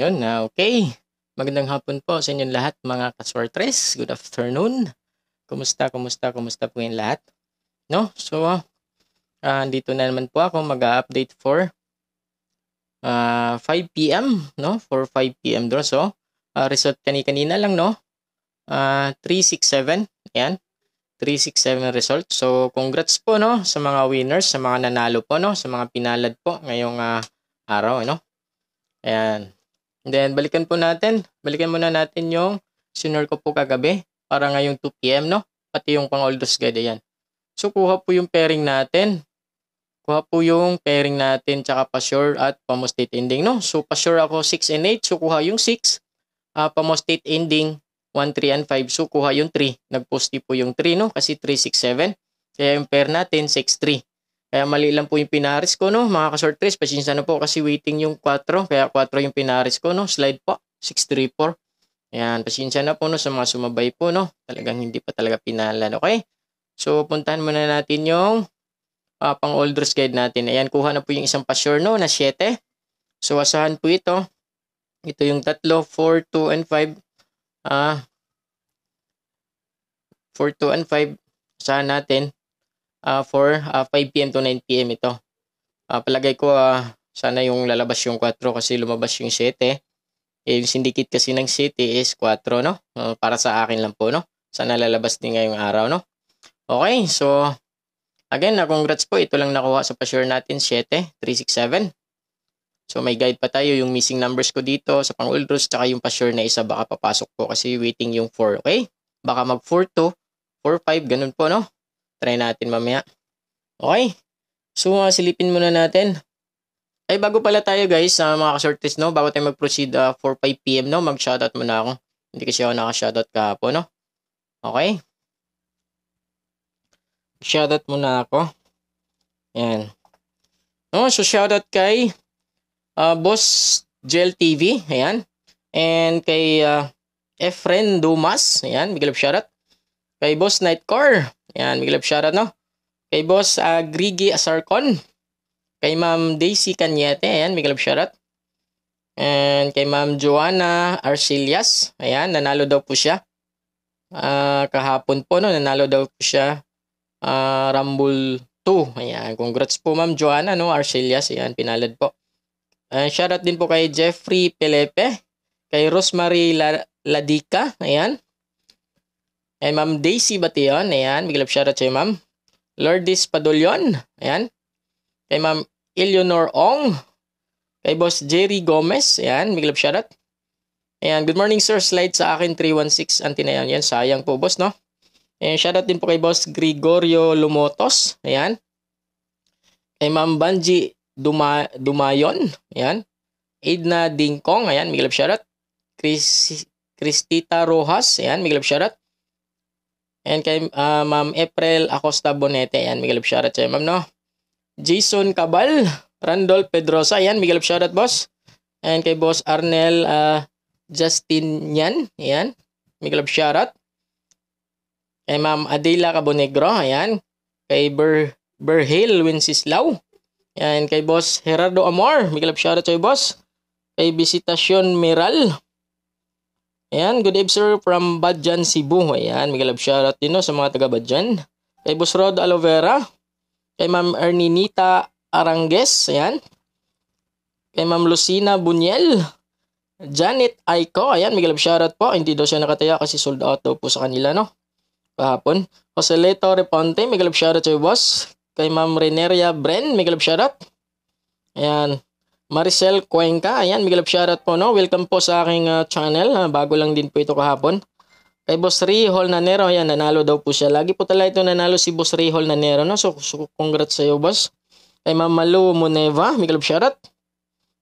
Yun na, ah, okay. Magandang hapon po sa inyong lahat mga kaswartres. Good afternoon. Kumusta, kumusta, kumusta po yung lahat? No? So, uh, ah, dito na naman po ako mag-update for uh, 5 p.m. No? For 5 p.m. draw. So, uh, result kani-kanina lang, no? Uh, 367. yan. 367 result. So, congrats po, no? Sa mga winners, sa mga nanalo po, no? Sa mga pinalad po ngayong uh, araw, no? Ayan. Then, balikan po natin. Balikan muna natin yung sinure ko po kagabi para ngayong 2 p.m. no? Pati yung pang Aldous guide yan. So, kuha po yung pairing natin. Kuha po yung pairing natin tsaka pa-sure at pa-mostate ending. No? So, pa-sure ako 6 and 8. So, kuha yung 6. Uh, ah, pa-mostate ending 1, 3, and 5. So, kuha yung 3. Nag-posti po yung 3, no? Kasi 3, 6, 7. Kaya yung pair natin, 6, 3. Kaya mali lang po yung pinaris ko, no? Mga ka-short race, pasensya na po kasi waiting yung 4. Kaya 4 yung pinaris ko, no? Slide po, 634. Ayan, pasensya na po, no? Sa mga sumabay po, no? Talagang hindi pa talaga pinalan, okay? So, puntahan muna natin yung uh, ah, pang olders guide natin. Ayan, kuha na po yung isang pasure, no? Na 7. So, asahan po ito. Ito yung tatlo, 4, 2, and 5. Ah, uh, 4, 2, and 5. Asahan natin uh, ah, for uh, ah, 5 p.m. to 9 p.m. ito. Uh, palagay ko uh, sana yung lalabas yung 4 kasi lumabas yung 7. Eh, yung syndicate kasi ng city is 4, no? Uh, para sa akin lang po, no? Sana lalabas din ngayong araw, no? Okay, so again, na congrats po. Ito lang nakuha sa pa-share natin, 7, 367. So may guide pa tayo yung missing numbers ko dito sa pang-old rules tsaka yung pa-sure na isa baka papasok po kasi waiting yung 4, okay? Baka mag 4 to 4, 5, ganun po, no? Try natin mamaya. Okay. So, uh, silipin muna natin. Ay, bago pala tayo guys, sa uh, mga kasortes, no? Bago tayo mag-proceed uh, 4 pm no? Mag-shoutout muna ako. Hindi kasi ako naka-shoutout kahapon, no? Okay. Shoutout muna ako. Yan. No, so shoutout kay uh, Boss Gel TV, ayan. And kay uh, Efren Dumas, ayan, big love shoutout. Kay Boss Nightcore, Ayan, big love shoutout, no? Kay Boss uh, ah, Grigi Asarcon. Kay Ma'am Daisy Canyete. Ayan, big love shoutout. And kay Ma'am Joanna Arcelias. Ayan, nanalo daw po siya. Uh, kahapon po, no? Nanalo daw po siya. Uh, Rumble 2. Ayan, congrats po Ma'am Joanna, no? Arcelias, Ayan, pinalad po. Uh, shoutout din po kay Jeffrey Pelepe. Kay Rosemary La Ladica. Ayan. And Ma'am Daisy Bation, ayan, big love shoutout sa'yo Ma'am. Lourdes Padolyon, ayan. Kay Ma'am Eleanor Ong. Kay Boss Jerry Gomez, ayan, big love shoutout. Ayan, good morning sir, slide sa akin 316 antinayon. Yan, sayang po boss, no? Ayan, shoutout din po kay Boss Gregorio Lumotos, ayan. Kay Ma'am Banji Duma Dumayon, ayan. Edna Dingkong, ayan, big love shoutout. Chris Cristita Rojas, ayan, big love shoutout. And kay uh, Ma'am April Acosta Bonete. Ayan, Miguel shoutout sa'yo, Ma'am, no? Jason Cabal, Randolph Pedrosa. Ayan, Miguel shoutout, boss. And kay boss Arnel uh, Justin Yan. Ayan, Miguel shoutout. Kay Ma'am Adela Cabonegro. Ayan. Kay Ber Berhale Wenceslao. Ayan, kay boss Gerardo Amor. Miguel shoutout sa'yo, boss. Kay Visitasyon Miral, Ayan, good evening sir from Badjan, Cebu. Ayan, mega love shoutout din no, sa mga taga Badjan. Kay Boss Rod Alovera. Kay Ma'am Erninita Arangues. Ayan. Kay Ma'am Lucina Bunyel. Janet Aiko. Ayan, mega love shoutout po. Hindi daw siya nakataya kasi sold out daw po sa kanila, no? Kahapon. Jose Leto Reponte, mega love shoutout sa boss. Kay Ma'am Reneria Bren, mega love shoutout. Ayan. Maricel Cuenca. Ayan, Miguel love shoutout po, no? Welcome po sa aking uh, channel. Ha? Bago lang din po ito kahapon. Kay Boss Rihol Nanero, ayan, nanalo daw po siya. Lagi po talaga ito nanalo si Boss Rihol Nanero, no? So, so congrats sa iyo, boss. Kay Mamalu Moneva, Miguel love shoutout.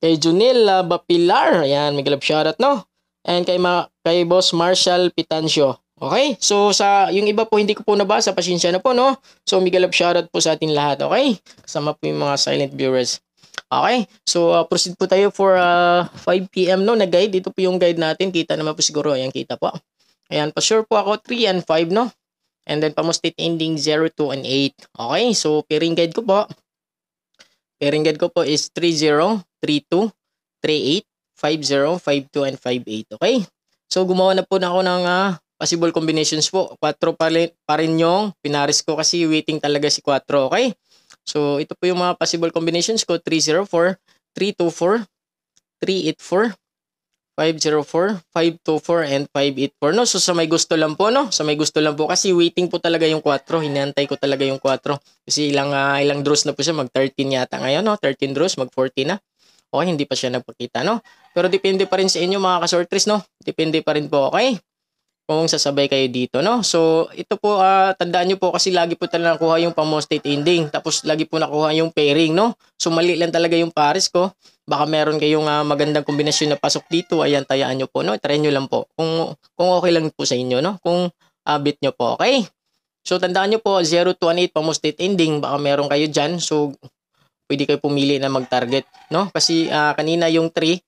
Kay Junil uh, Bapilar, ayan, Miguel love shoutout, no? And kay, ma kay Boss Marshall Pitancio. Okay? So, sa yung iba po hindi ko po nabasa, pasensya na po, no? So, Miguel love shoutout po sa ating lahat, okay? Kasama po yung mga silent viewers. Okay, so uh, proceed po tayo for uh, 5pm no nag guide. Dito po yung guide natin. Kita naman po siguro. Ayan, kita po. Ayan, pa-sure po ako 3 and 5 no. And then pamo state ending 0, 2, and 8. Okay, so pairing guide ko po. Pairing guide ko po is 30, 32, 38, 50, 52, and 58. Okay, so gumawa na po na ako ng uh, possible combinations po. 4 pa, pa rin yung pinaris ko kasi waiting talaga si 4. Okay. So ito po yung mga possible combinations ko 304, 324, 384, 504, 524, and 584. No? So, sa may gusto lang po, no? Sa may gusto lang po. Kasi waiting po talaga yung 4. Hinantay ko talaga yung 4. Kasi ilang, uh, ilang draws na po siya. Mag 13 yata ngayon, no? 13 draws, mag 14 na. Okay, hindi pa siya nagpakita, no? Pero depende pa rin sa inyo, mga kasortres, no? Depende pa rin po, okay? kung sasabay kayo dito, no? So, ito po, uh, tandaan nyo po kasi lagi po talaga nakuha yung pamostate ending. Tapos, lagi po nakuha yung pairing, no? So, mali lang talaga yung pares ko. Baka meron kayong uh, magandang kombinasyon na pasok dito. Ayan, tayaan nyo po, no? Try nyo lang po. Kung, kung okay lang po sa inyo, no? Kung uh, bit nyo po, okay? So, tandaan nyo po, 0 to 1, 8 pamostate ending. Baka meron kayo dyan. So, pwede kayo pumili na mag-target, no? Kasi uh, kanina yung 3,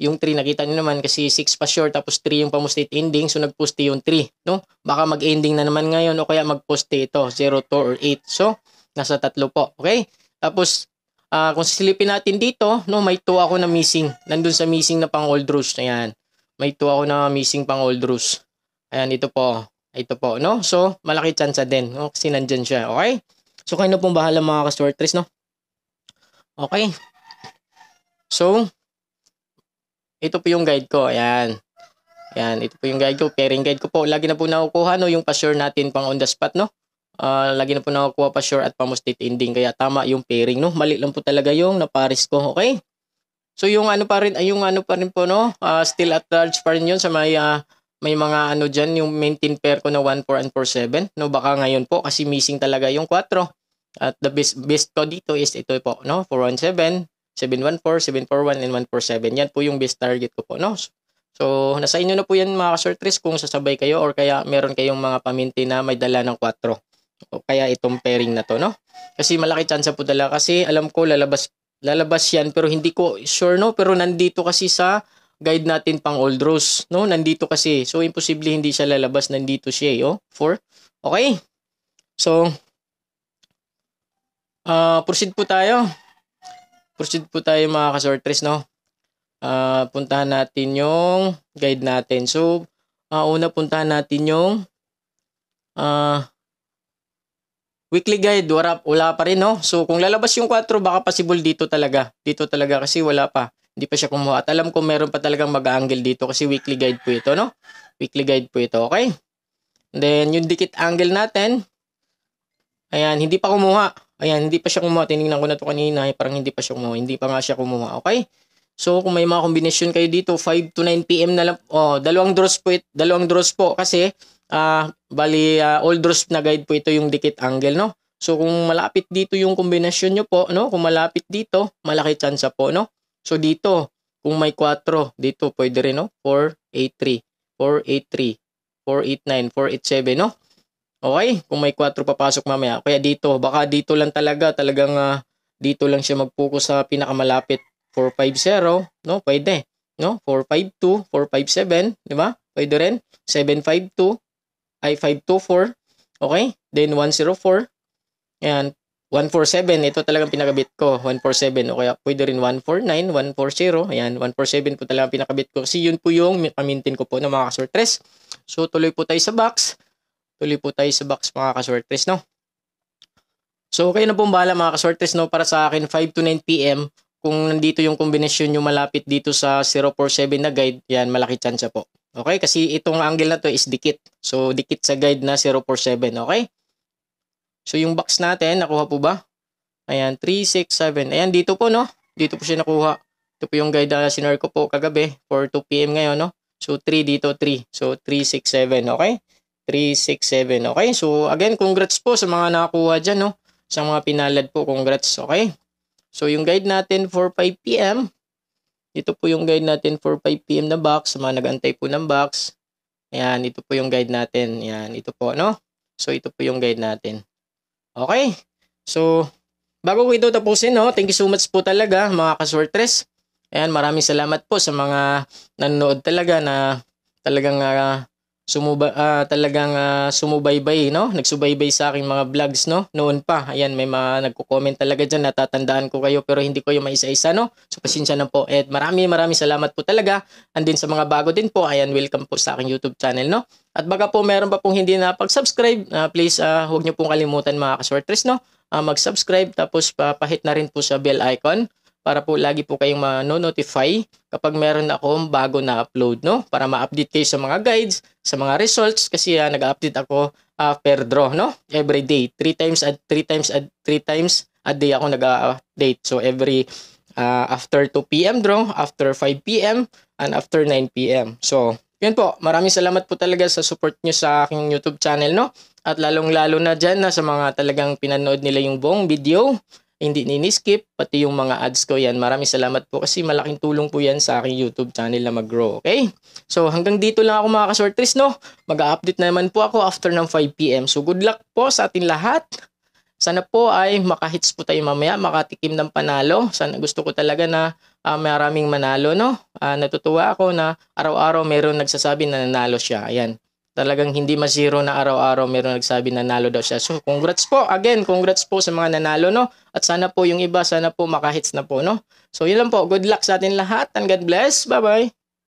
yung 3 nakita niyo naman kasi 6 pa sure tapos 3 yung pamustit ending so nagposte yung 3, no? Baka mag-ending na naman ngayon o kaya magposte ito 0, 2 or 8. So nasa tatlo po, okay? Tapos uh, kung silipin natin dito, no, may 2 ako na missing. Nandun sa missing na pang old rush na yan. May 2 ako na missing pang old rush Ayan, ito po. Ito po, no? So, malaki chance din, no? Kasi nandyan siya, okay? So, kayo na pong bahala mga ka-short no? Okay. So, ito po yung guide ko. Ayan. Ayan. Ito po yung guide ko. Pairing guide ko po. Lagi na po nakukuha no, yung pa-sure natin pang on the spot. No? Uh, lagi na po nakukuha pa-sure at pa-mustate ending. Kaya tama yung pairing. No? Mali lang po talaga yung na naparis ko. Okay? So yung ano pa rin, ay yung ano pa rin po no, uh, still at large pa rin yun sa may uh, may mga ano diyan yung maintain pair ko na 14 and 47 no baka ngayon po kasi missing talaga yung 4 at the best best ko dito is ito po no 417 714, 741, and 147. Yan po yung best target ko po. No? So, nasa inyo na po yan mga ka-shortlist kung sasabay kayo or kaya meron kayong mga paminti na may dala ng 4. O kaya itong pairing na to, no? Kasi malaki chance po dala kasi alam ko lalabas lalabas yan pero hindi ko sure no pero nandito kasi sa guide natin pang old rose no nandito kasi so imposible hindi siya lalabas nandito siya eh, oh for okay so uh, proceed po tayo proceed po tayo mga kasortres, no? Uh, puntahan natin yung guide natin. So, uh, una puntahan natin yung uh, weekly guide. Wala, wala pa rin, no? So, kung lalabas yung 4, baka possible dito talaga. Dito talaga kasi wala pa. Hindi pa siya kumuha. At alam ko meron pa talagang mag-angle dito kasi weekly guide po ito, no? Weekly guide po ito, okay? And then, yung dikit angle natin, ayan, hindi pa kumuha. Ayan, hindi pa siya kumuha. Tinignan ko na to kanina. Eh, parang hindi pa siya kumuha. Hindi pa nga siya kumuha. Okay? So, kung may mga kombinasyon kayo dito, 5 to 9 p.m. na lang. Oh, dalawang draws po, It, dalawang draws po kasi uh, bali uh, all draws na guide po ito yung dikit angle, no? So, kung malapit dito yung kombinasyon nyo po, no? Kung malapit dito, malaki chance po, no? So, dito, kung may 4, dito pwede rin, no? 4, 8, 3. 4, 8, 3. 4, 8, 9. 4, 8, 7, no? Okay, kung may 4 papasok mamaya. Kaya dito, baka dito lang talaga, talagang uh, dito lang siya mag-focus sa pinakamalapit. 450, no? Pwede. No? 452, 457, di ba? Pwede rin. 752, ay 524. Okay? Then 104. Ayan. 147. Ito talagang pinakabit ko. 147. okay? pwede rin 149, 140. Ayan. 147 po talagang pinakabit ko. Kasi yun po yung kamintin ko po ng mga kasortres. So tuloy po tayo sa box. Tuloy po tayo sa box mga ka kasortes, no? So, okay na pong bahala mga ka kasortes, no? Para sa akin, 5 to 9 p.m. Kung nandito yung kombinasyon yung malapit dito sa 047 na guide, yan, malaki chance po. Okay? Kasi itong angle na to is dikit. So, dikit sa guide na 047, okay? So, yung box natin, nakuha po ba? Ayan, 367. Ayan, dito po, no? Dito po siya nakuha. Ito po yung guide na sinor ko po kagabi for 2 p.m. ngayon, no? So, 3 dito, 3. So, 367, okay? 367. Okay, so again, congrats po sa mga nakakuha dyan, no? Sa mga pinalad po, congrats, okay? So yung guide natin for 5pm, ito po yung guide natin for 5pm na box, sa mga nagantay po ng box. Ayan, ito po yung guide natin. Ayan, ito po, no? So ito po yung guide natin. Okay, so bago ko ito tapusin, no? Thank you so much po talaga mga kaswertres. Ayan, maraming salamat po sa mga nanonood talaga na talagang uh, sumuba, uh, talagang uh, sumubaybay, no? Nagsubaybay sa aking mga vlogs, no? Noon pa, ayan, may mga nagko-comment talaga diyan natatandaan ko kayo pero hindi ko yung maisa-isa, no? So, pasensya na po. At marami, marami salamat po talaga. And din sa mga bago din po, ayan, welcome po sa aking YouTube channel, no? At baka po meron pa pong hindi na pag-subscribe, uh, ah, please uh, huwag niyo pong kalimutan mga ka kasortres, no? Uh, mag-subscribe tapos pa pahit na rin po sa bell icon para po lagi po kayong ma-notify kapag meron na akong bago na upload, no? Para ma-update kayo sa mga guides, sa mga results kasi uh, nag-update ako uh, per draw, no? Every day, 3 times at 3 times at 3 times a day ako nag-update. So every uh, after 2 PM draw, after 5 PM and after 9 PM. So, yun po, maraming salamat po talaga sa support niyo sa aking YouTube channel, no? At lalong-lalo na diyan na sa mga talagang pinanood nila yung buong video hindi niniskip, pati yung mga ads ko yan. Maraming salamat po kasi malaking tulong po yan sa aking YouTube channel na mag-grow, okay? So hanggang dito lang ako mga kasortris, no? Mag-update naman po ako after ng 5pm. So good luck po sa ating lahat. Sana po ay makahits po tayo mamaya, makatikim ng panalo. Sana gusto ko talaga na uh, maraming manalo, no? Uh, natutuwa ako na araw-araw meron nagsasabi na nanalo siya. Ayan talagang hindi masiro na araw-araw meron nagsabi na nanalo daw siya. So, congrats po. Again, congrats po sa mga nanalo, no? At sana po yung iba, sana po makahits na po, no? So, yun lang po. Good luck sa atin lahat and God bless. Bye-bye.